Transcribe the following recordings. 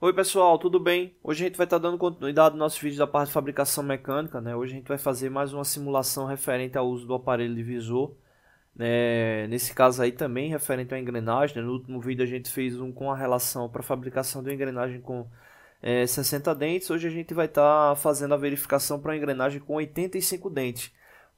Oi pessoal, tudo bem? Hoje a gente vai estar tá dando continuidade ao nosso vídeo da parte de fabricação mecânica. Né? Hoje a gente vai fazer mais uma simulação referente ao uso do aparelho divisor. Né? Nesse caso aí também referente à engrenagem. Né? No último vídeo a gente fez um com a relação para fabricação de engrenagem com é, 60 dentes. Hoje a gente vai estar tá fazendo a verificação para a engrenagem com 85 dentes.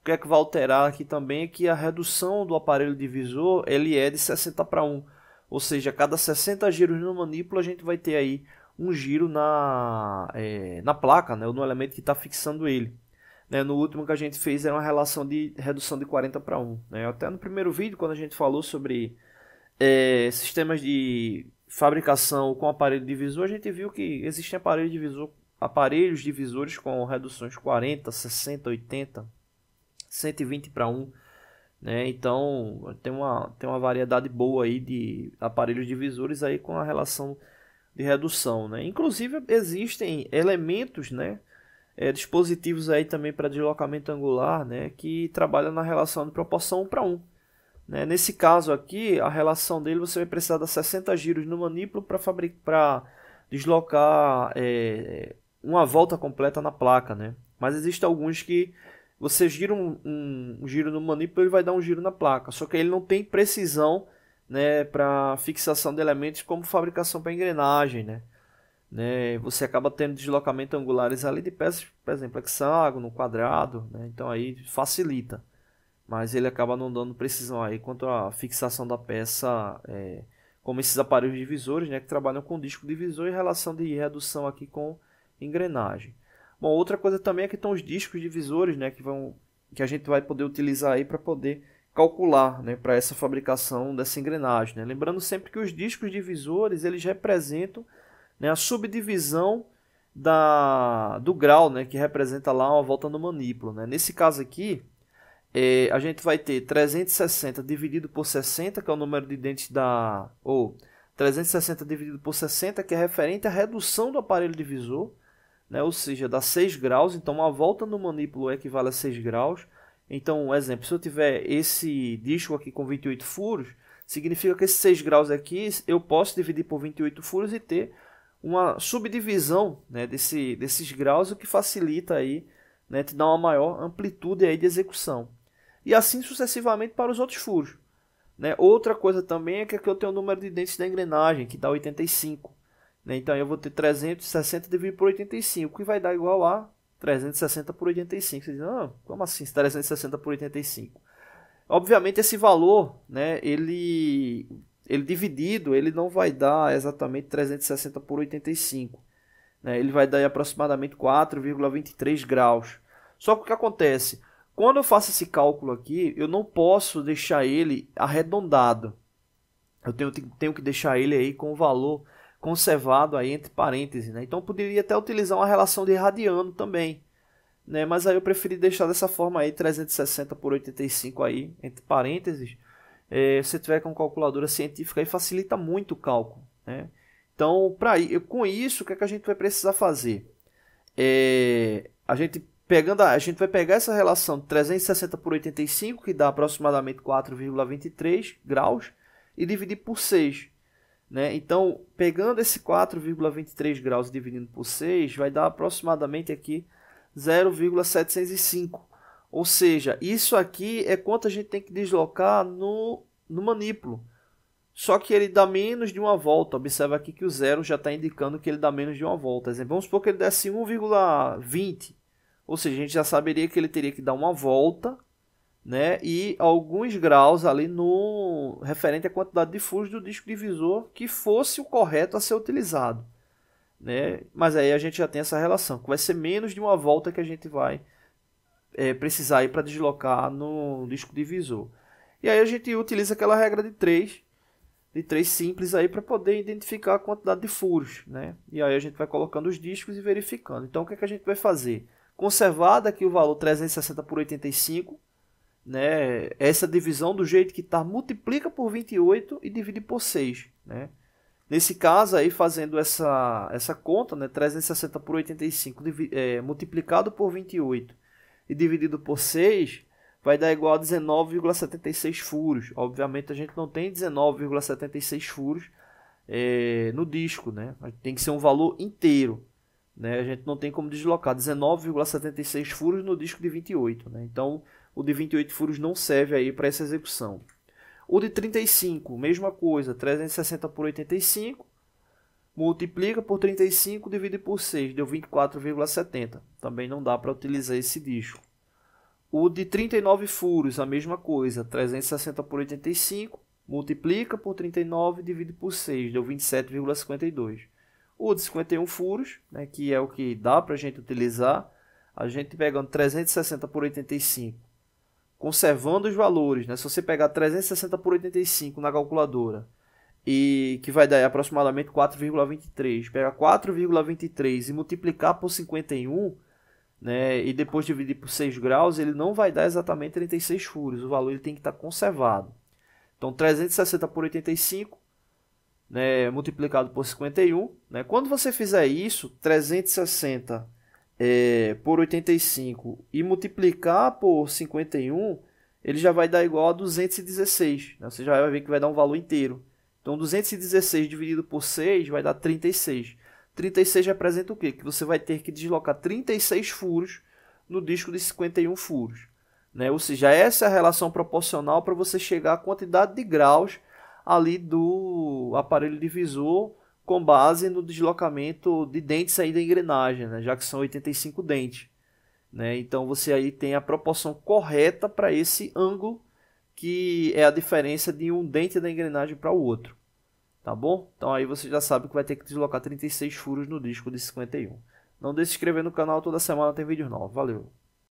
O que é que vai alterar aqui também é que a redução do aparelho divisor ele é de 60 para 1. Ou seja, a cada 60 giros no manípulo, a gente vai ter aí um giro na, é, na placa, né, ou no elemento que está fixando ele. Né, no último que a gente fez era uma relação de redução de 40 para 1. Né? Até no primeiro vídeo, quando a gente falou sobre é, sistemas de fabricação com aparelho divisor, a gente viu que existem aparelhos, divisor, aparelhos divisores com reduções 40, 60, 80, 120 para 1. Né? Então tem uma, tem uma variedade boa aí de aparelhos divisores aí com a relação de redução. Né? Inclusive existem elementos, né? É, dispositivos aí também para deslocamento angular, né? que trabalham na relação de proporção 1 para 1. Né? Nesse caso aqui, a relação dele você vai precisar de 60 giros no manípulo para deslocar é, uma volta completa na placa. Né? Mas existem alguns que você gira um, um, um giro no manípulo, ele vai dar um giro na placa. Só que ele não tem precisão né, para fixação de elementos como fabricação para engrenagem. Né? Né? Você acaba tendo deslocamento angulares ali de peças, por exemplo, hexágono, quadrado. Né? Então aí facilita. Mas ele acaba não dando precisão aí quanto à fixação da peça. É, como esses aparelhos divisores, né, que trabalham com disco divisor em relação de redução aqui com engrenagem. Bom, outra coisa também é que estão os discos divisores, né, que vão que a gente vai poder utilizar aí para poder calcular, né, para essa fabricação dessa engrenagem, né? Lembrando sempre que os discos divisores, eles representam, né, a subdivisão da do grau, né, que representa lá uma volta no manípulo, né? Nesse caso aqui, é, a gente vai ter 360 dividido por 60, que é o número de dentes da ou 360 dividido por 60, que é referente à redução do aparelho divisor né? ou seja, dá 6 graus, então uma volta no manípulo equivale a 6 graus. Então, um exemplo, se eu tiver esse disco aqui com 28 furos, significa que esses 6 graus aqui eu posso dividir por 28 furos e ter uma subdivisão né, desse, desses graus, o que facilita aí, né, te dá uma maior amplitude aí de execução. E assim sucessivamente para os outros furos. Né? Outra coisa também é que aqui eu tenho o número de dentes da engrenagem, que dá 85. Né? Então eu vou ter 360 dividido por 85, que vai dar igual a 360 por 85. Você diz, ah, como assim 360 por 85? Obviamente esse valor, né, ele, ele dividido, ele não vai dar exatamente 360 por 85. Né? Ele vai dar aproximadamente 4,23 graus. Só que o que acontece? Quando eu faço esse cálculo aqui, eu não posso deixar ele arredondado. Eu tenho, tenho que deixar ele aí com o valor conservado aí entre parênteses, né? Então poderia até utilizar uma relação de radiano também, né? Mas aí eu preferi deixar dessa forma aí, 360 por 85 aí, entre parênteses. É, se tiver com calculadora científica aí, facilita muito o cálculo, né? Então, com isso, o que, é que a gente vai precisar fazer? É, a gente pegando a, a gente vai pegar essa relação de 360 por 85, que dá aproximadamente 4,23 graus, e dividir por 6, né? Então, pegando esse 4,23 graus e dividindo por 6, vai dar aproximadamente aqui 0,705. Ou seja, isso aqui é quanto a gente tem que deslocar no, no manípulo. Só que ele dá menos de uma volta. Observa aqui que o zero já está indicando que ele dá menos de uma volta. Vamos supor que ele desse 1,20. Ou seja, a gente já saberia que ele teria que dar uma volta né? E alguns graus ali no referente à quantidade de furos do disco divisor que fosse o correto a ser utilizado, né? Mas aí a gente já tem essa relação, que vai ser menos de uma volta que a gente vai é, precisar ir para deslocar no disco divisor. E aí a gente utiliza aquela regra de 3, de três simples aí para poder identificar a quantidade de furos, né? E aí a gente vai colocando os discos e verificando. Então o que, é que a gente vai fazer? Conservado aqui o valor 360 por 85, né, essa divisão do jeito que está, multiplica por 28 e divide por 6. Né? Nesse caso, aí, fazendo essa, essa conta, né, 360 por 85 é, multiplicado por 28 e dividido por 6, vai dar igual a 19,76 furos. Obviamente, a gente não tem 19,76 furos é, no disco, né? tem que ser um valor inteiro. Né? A gente não tem como deslocar 19,76 furos no disco de 28. Né? Então, o de 28 furos não serve aí para essa execução. O de 35, mesma coisa, 360 por 85, multiplica por 35, divide por 6, deu 24,70. Também não dá para utilizar esse disco. O de 39 furos, a mesma coisa, 360 por 85, multiplica por 39, divide por 6, deu 27,52. O de 51 furos, né, que é o que dá para a gente utilizar, a gente pegando 360 por 85, conservando os valores, né? Se você pegar 360 por 85 na calculadora e que vai dar aproximadamente 4,23, pegar 4,23 e multiplicar por 51, né? E depois dividir por 6 graus, ele não vai dar exatamente 36 furos. O valor ele tem que estar tá conservado. Então 360 por 85 né, multiplicado por 51, né? Quando você fizer isso, 360 é, por 85 e multiplicar por 51, ele já vai dar igual a 216. Né? Você já vai ver que vai dar um valor inteiro. Então, 216 dividido por 6 vai dar 36. 36 representa o quê? Que você vai ter que deslocar 36 furos no disco de 51 furos. Né? Ou seja, essa é a relação proporcional para você chegar à quantidade de graus ali do aparelho divisor com base no deslocamento de dentes aí da engrenagem, né? já que são 85 dentes. Né? Então você aí tem a proporção correta para esse ângulo, que é a diferença de um dente da engrenagem para o outro. Tá bom? Então aí você já sabe que vai ter que deslocar 36 furos no disco de 51. Não deixe de se inscrever no canal, toda semana tem vídeos novos. Valeu!